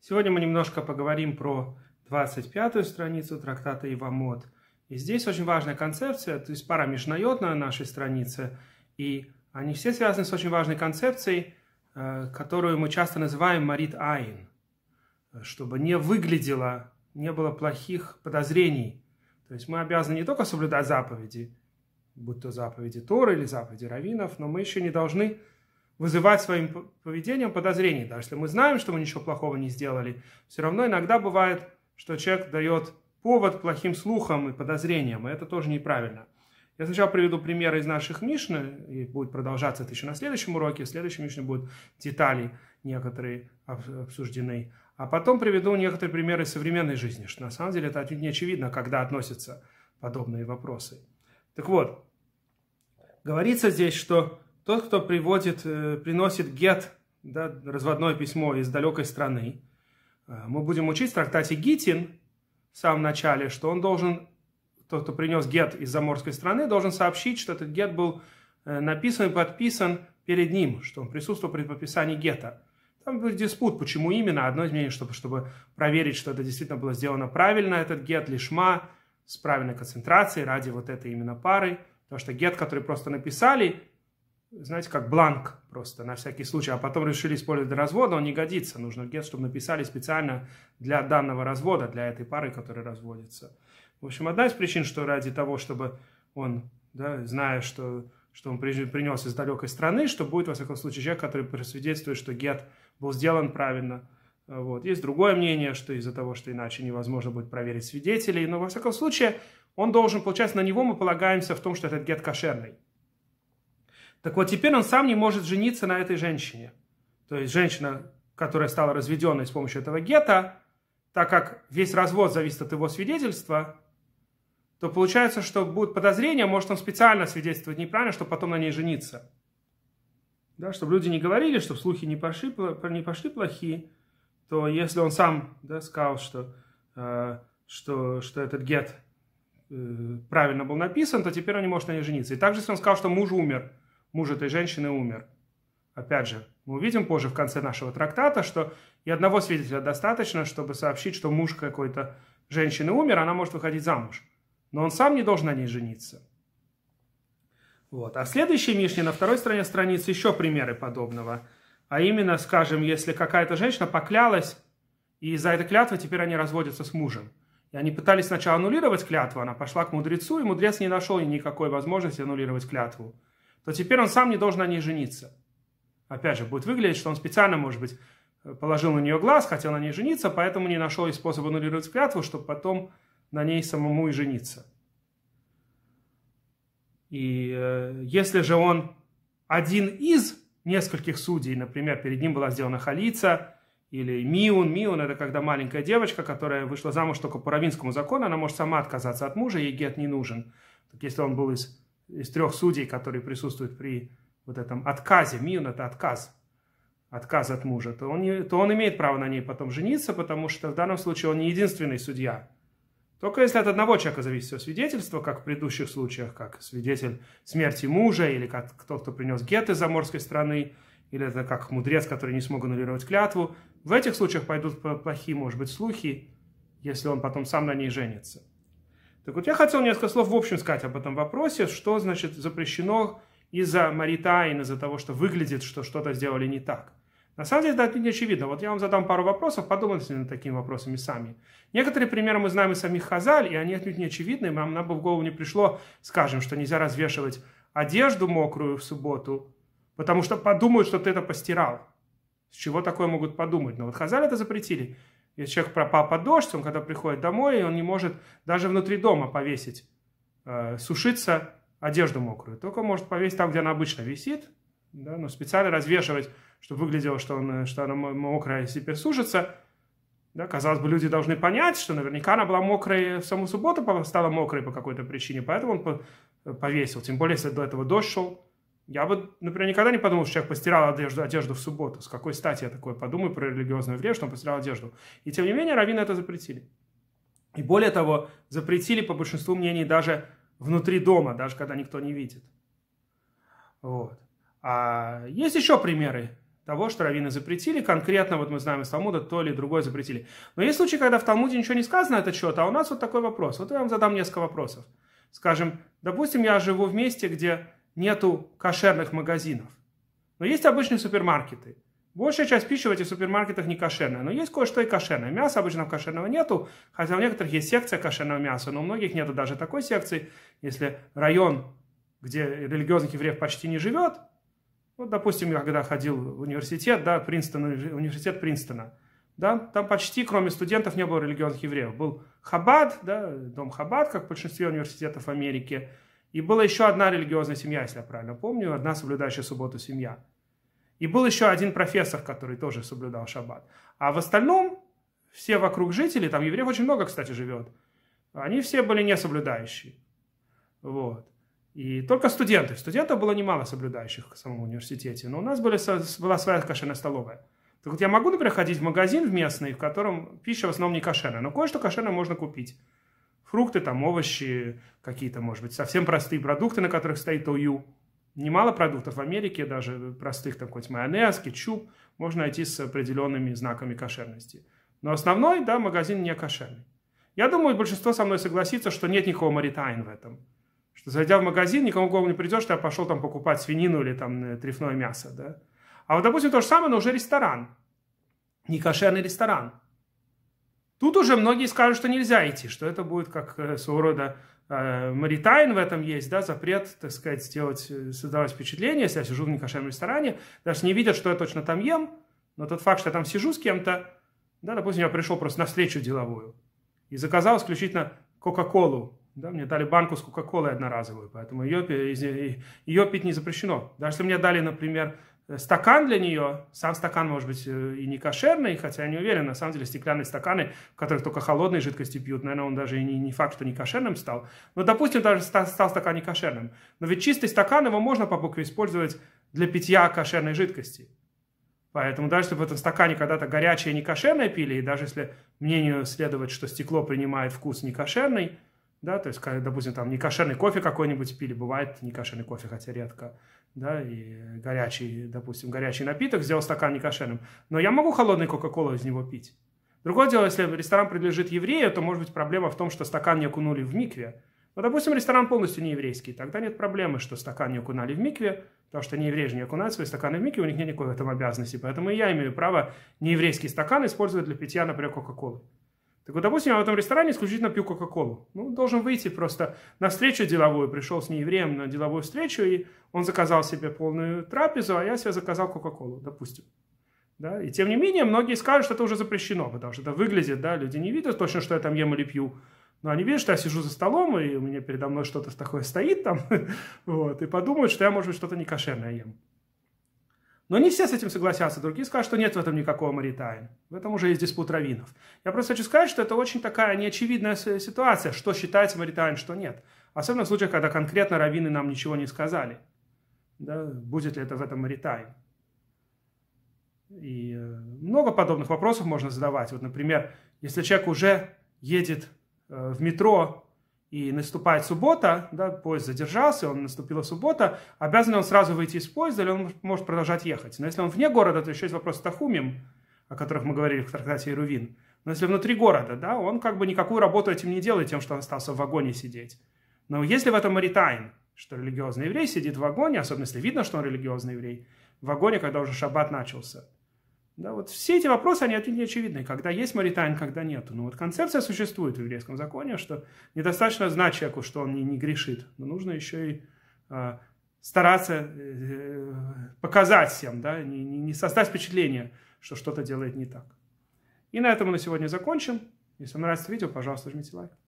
Сегодня мы немножко поговорим про 25-ю страницу трактата Ивамот. И здесь очень важная концепция, то есть пара межнает на нашей странице, и они все связаны с очень важной концепцией, э, которую мы часто называем Марит Айн, чтобы не выглядело, не было плохих подозрений. То есть мы обязаны не только соблюдать заповеди, будь то заповеди Тора или заповеди раввинов, но мы еще не должны вызывать своим поведением подозрений. Даже если мы знаем, что мы ничего плохого не сделали, все равно иногда бывает, что человек дает повод плохим слухам и подозрениям, и это тоже неправильно. Я сначала приведу примеры из наших Мишны, и будет продолжаться это еще на следующем уроке, в следующем Мишне будут детали некоторые обсуждены. А потом приведу некоторые примеры современной жизни, что на самом деле это отнюдь не очевидно, когда относятся подобные вопросы. Так вот, говорится здесь, что тот, кто приводит, э, приносит гет, да, разводное письмо из далекой страны, э, мы будем учить в трактате Гитин в самом начале, что он должен, тот, кто принес гет из заморской страны, должен сообщить, что этот гет был э, написан и подписан перед ним, что он присутствовал при подписании гета. Там был диспут, почему именно. Одно изменение, чтобы, чтобы проверить, что это действительно было сделано правильно, этот гет лишма, с правильной концентрацией ради вот этой именно пары. Потому что гет, который просто написали, знаете, как бланк просто на всякий случай, а потом решили использовать для развода, он не годится. Нужно гет, чтобы написали специально для данного развода, для этой пары, которая разводится. В общем, одна из причин, что ради того, чтобы он, да, зная, что, что он принес из далекой страны, что будет, во всяком случае, человек, который просвидетельствует, что гет был сделан правильно. Вот. Есть другое мнение, что из-за того, что иначе невозможно будет проверить свидетелей, но, во всяком случае, он должен, получается, на него мы полагаемся в том, что этот гет кошерный. Так вот, теперь он сам не может жениться на этой женщине. То есть женщина, которая стала разведенной с помощью этого гетто, так как весь развод зависит от его свидетельства, то получается, что будет подозрение, может он специально свидетельствует неправильно, чтобы потом на ней жениться. Да, чтобы люди не говорили, чтобы слухи не пошли, не пошли плохие, то если он сам да, сказал, что, э, что, что этот гет э, правильно был написан, то теперь он не может на ней жениться. И также, если он сказал, что муж умер – муж этой женщины умер. Опять же, мы увидим позже в конце нашего трактата, что и одного свидетеля достаточно, чтобы сообщить, что муж какой-то женщины умер, она может выходить замуж. Но он сам не должен на ней жениться. Вот. А в следующей Мишне, на второй стороне страницы, еще примеры подобного. А именно, скажем, если какая-то женщина поклялась, и из-за этой клятвы теперь они разводятся с мужем. И они пытались сначала аннулировать клятву, она пошла к мудрецу, и мудрец не нашел никакой возможности аннулировать клятву то теперь он сам не должен на ней жениться. Опять же, будет выглядеть, что он специально, может быть, э, положил на нее глаз, хотел на ней жениться, поэтому не нашел и способа аннулировать клятву, чтобы потом на ней самому и жениться. И э, если же он один из нескольких судей, например, перед ним была сделана халица или миун, миун это когда маленькая девочка, которая вышла замуж только по равинскому закону, она может сама отказаться от мужа, ей гет не нужен. Так если он был из из трех судей, которые присутствуют при вот этом отказе, мион – это отказ, отказ от мужа, то он, то он имеет право на ней потом жениться, потому что в данном случае он не единственный судья. Только если от одного человека зависит все свидетельство, как в предыдущих случаях, как свидетель смерти мужа, или как тот, кто принес гет из заморской страны, или это как мудрец, который не смог аннулировать клятву, в этих случаях пойдут плохие, может быть, слухи, если он потом сам на ней женится. Так вот, я хотел несколько слов в общем сказать об этом вопросе, что, значит, запрещено из-за Маритайн, из-за того, что выглядит, что что-то сделали не так. На самом деле, да, это не очевидно. Вот я вам задам пару вопросов, подумайте над такими вопросами сами. Некоторые примеры мы знаем из самих Хазаль, и они отнюдь не очевидны, нам, нам бы в голову не пришло, скажем, что нельзя развешивать одежду мокрую в субботу, потому что подумают, что ты это постирал. С чего такое могут подумать? Но вот Хазаль это запретили. Если человек пропал под дождь, он когда приходит домой, он не может даже внутри дома повесить, э, сушиться одежду мокрую. Только может повесить там, где она обычно висит, да, но специально развешивать, чтобы выглядело, что, он, э, что она мокрая, если сушится, Да, казалось бы, люди должны понять, что наверняка она была мокрой э, в саму субботу стала мокрой по какой-то причине, поэтому он э, повесил. Тем более, если до этого дождь шел. Я бы, например, никогда не подумал, что человек постирал одежду, одежду в субботу. С какой стати я такое подумаю про религиозную еврея, что он постирал одежду? И тем не менее, раввины это запретили. И более того, запретили, по большинству мнений, даже внутри дома, даже когда никто не видит. Вот. А есть еще примеры того, что раввины запретили. Конкретно, вот мы знаем из Талмуда, то или другое запретили. Но есть случаи, когда в Талмуде ничего не сказано на этот счет, а у нас вот такой вопрос. Вот я вам задам несколько вопросов. Скажем, допустим, я живу в месте, где нету кошерных магазинов. Но есть обычные супермаркеты. Большая часть пищи в этих супермаркетах не кошерная, но есть кое-что и кошерное. Мясо обычно кошерного нету, хотя у некоторых есть секция кошерного мяса, но у многих нету даже такой секции. Если район, где религиозных евреев почти не живет, вот, допустим, я когда ходил в университет, да, Принстон, университет Принстона, да, там почти, кроме студентов, не было религиозных евреев. Был Хабад, да, дом Хабад, как в большинстве университетов Америки, и была еще одна религиозная семья, если я правильно помню, одна соблюдающая субботу семья. И был еще один профессор, который тоже соблюдал шаббат. А в остальном все вокруг жители, там евреев очень много, кстати, живет, они все были не соблюдающие. Вот. И только студенты. Студентов было немало соблюдающих в самом университете. Но у нас были, была своя кошерная столовая. Так вот, я могу, например, ходить в магазин в местный, в котором пища в основном не кошерная. Но кое-что кошерное можно купить. Фрукты, там, овощи, какие-то, может быть, совсем простые продукты, на которых стоит ОЮ. Немало продуктов в Америке, даже простых, там, хоть майонез, кетчуп, можно найти с определенными знаками кошерности. Но основной, да, магазин не кошерный. Я думаю, большинство со мной согласится, что нет никакого маритайн в этом. Что зайдя в магазин, никому в голову не придет, что я пошел там покупать свинину или там э, трефное мясо, да. А вот, допустим, то же самое, но уже ресторан. Некошерный ресторан. Тут уже многие скажут, что нельзя идти, что это будет как э, своего рода э, маритайн в этом есть, да, запрет, так сказать, сделать, э, создавать впечатление, если я сижу в некошерном ресторане, даже не видят, что я точно там ем, но тот факт, что я там сижу с кем-то, да, допустим, я пришел просто на встречу деловую и заказал исключительно Кока-Колу, да, мне дали банку с Кока-Колой одноразовую, поэтому ее, э, ее пить не запрещено. Даже если мне дали, например, Э, стакан для нее, сам стакан может быть э, и не кошерный, хотя я не уверен, на самом деле стеклянные стаканы, в которых только холодные жидкости пьют, наверное, он даже и не, не факт, что не кошерным стал, но, допустим, даже стал, стал стакан не кошерным, но ведь чистый стакан его можно по букве использовать для питья кошерной жидкости. Поэтому даже если в этом стакане когда-то горячее не кошерное пили, и даже если мнению следовать, что стекло принимает вкус не кошерный, да, то есть, допустим, там не кошерный кофе какой-нибудь пили, бывает не кошерный кофе, хотя редко, да, и горячий, допустим, горячий напиток, сделал стакан некошерным, но я могу холодный Кока-Колу из него пить. Другое дело, если ресторан принадлежит еврею, то может быть проблема в том, что стакан не окунули в микве. Но, допустим, ресторан полностью не еврейский, тогда нет проблемы, что стакан не окунали в микве, потому что не евреи же не окунают свои стаканы в микве, у них нет никакой в этом обязанности. Поэтому и я имею право нееврейский стакан использовать для питья, например, Кока-Колы. Так вот, допустим, я в этом ресторане исключительно пью Кока-Колу. Ну, должен выйти просто на встречу деловую. Пришел с неевреем на деловую встречу, и он заказал себе полную трапезу, а я себе заказал Кока-Колу, допустим. Да? И тем не менее, многие скажут, что это уже запрещено, потому что это выглядит, да, люди не видят точно, что я там ем или пью. Но они видят, что я сижу за столом, и у меня передо мной что-то такое стоит там, вот, и подумают, что я, может быть, что-то некошерное ем. Но не все с этим согласятся. Другие скажут, что нет в этом никакого Маритайна. В этом уже есть диспут раввинов. Я просто хочу сказать, что это очень такая неочевидная ситуация, что считается Маритайн, что нет. Особенно в случаях, когда конкретно раввины нам ничего не сказали. Да, будет ли это в этом Маритайн. И э, много подобных вопросов можно задавать. Вот, например, если человек уже едет э, в метро и наступает суббота, да, поезд задержался, он наступила суббота, обязан ли он сразу выйти из поезда, или он может продолжать ехать. Но если он вне города, то еще есть вопрос с Тахумим, о которых мы говорили в трактате Ирувин. Но если внутри города, да, он как бы никакую работу этим не делает, тем, что он остался в вагоне сидеть. Но если в этом маритайн, что религиозный еврей сидит в вагоне, особенно если видно, что он религиозный еврей, в вагоне, когда уже шаббат начался – да, вот все эти вопросы, они ответ не очевидны. Когда есть Маритайн, когда нету. Но вот концепция существует в еврейском законе, что недостаточно знать человеку, что он не, не грешит. Но нужно еще и а, э, стараться э, показать всем, да, не, не создать впечатление, что что-то делает не так. И на этом мы на сегодня закончим. Если вам нравится видео, пожалуйста, жмите лайк.